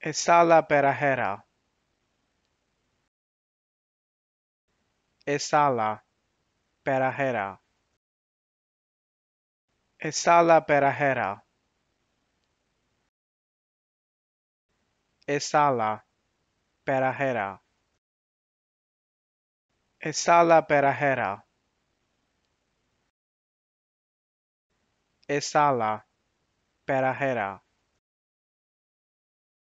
Esala Perajera. Esala Perajera. Esala Perajera. Esala Perajera. Esala Perajera. Esala Perajera.